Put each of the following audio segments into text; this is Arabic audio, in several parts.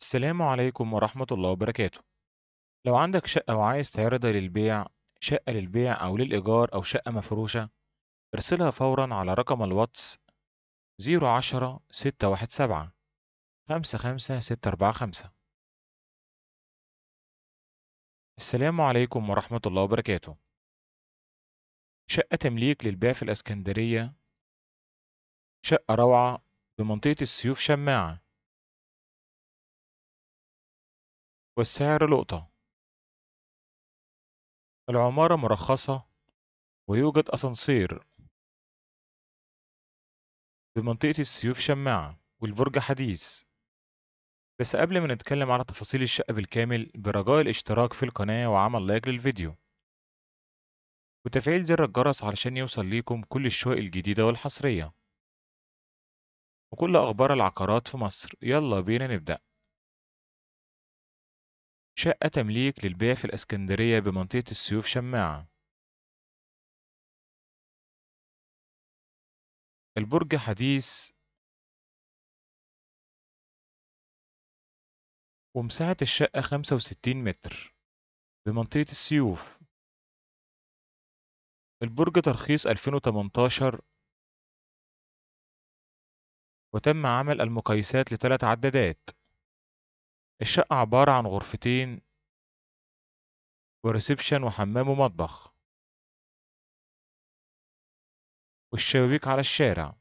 السلام عليكم ورحمة الله وبركاته لو عندك شقة وعايز تعرضها للبيع شقة للبيع أو للإيجار أو شقة مفروشة ارسلها فورا على رقم الواتس 010 617 55645 السلام عليكم ورحمة الله وبركاته شقة تمليك للبيع في الأسكندرية شقة روعة بمنطقة السيوف شماعة والسعر لقطة العمارة مرخصة ويوجد أسانسير بمنطقة السيوف شماعة والبرج حديث بس قبل ما نتكلم على تفاصيل الشقة بالكامل برجاء الاشتراك في القناة وعمل لايك للفيديو وتفعيل زر الجرس علشان يوصل ليكم كل الشقق الجديدة والحصرية وكل أخبار العقارات في مصر يلا بينا نبدأ شقة تمليك للبيع في الإسكندرية بمنطقة السيوف شماعة البرج حديث ومساحة الشقة 65 متر بمنطقة السيوف البرج ترخيص 2018 وتم عمل المقايسات لثلاث عدادات الشقة عبارة عن غرفتين وريسبشن وحمام ومطبخ والشبابيك على الشارع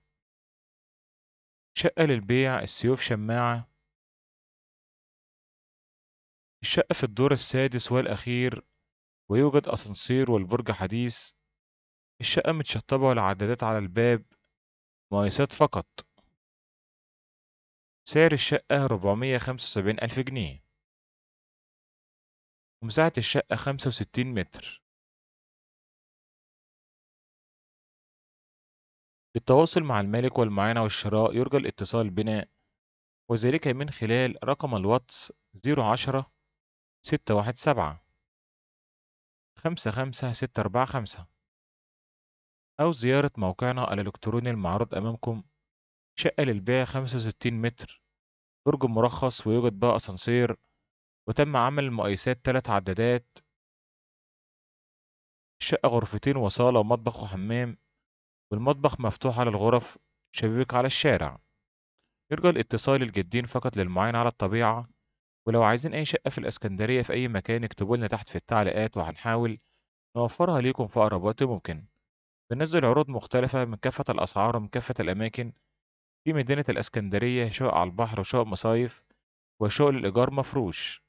شقة للبيع السيوف شماعة الشقة في الدور السادس والأخير ويوجد أسانسير والبرج حديث الشقة متشطبة والعدادات على الباب مقايسات فقط سعر الشقة 475 ألف جنيه ومساعة الشقة 65 متر للتواصل مع المالك والمعينة والشراء يرجى الاتصال بنا وذلك من خلال رقم الواتس 010 617 55645 أو زيارة موقعنا الإلكتروني المعروض أمامكم شقة للبيع خمسة وستين متر برج مرخص ويوجد بها أسانسير وتم عمل مقايسات تلات عدادات الشقة غرفتين وصالة ومطبخ وحمام والمطبخ مفتوح على الغرف شبابيك على الشارع يرجى الاتصال الجدين فقط للمعاينة على الطبيعة ولو عايزين أي شقة في الإسكندرية في أي مكان اكتبوا لنا تحت في التعليقات وهنحاول نوفرها ليكم في أقرب وقت ممكن بننزل عروض مختلفة من كافة الأسعار ومن كافة الأماكن في مدينة الإسكندرية شقق على البحر وشقق مصايف وشقق للإيجار مفروش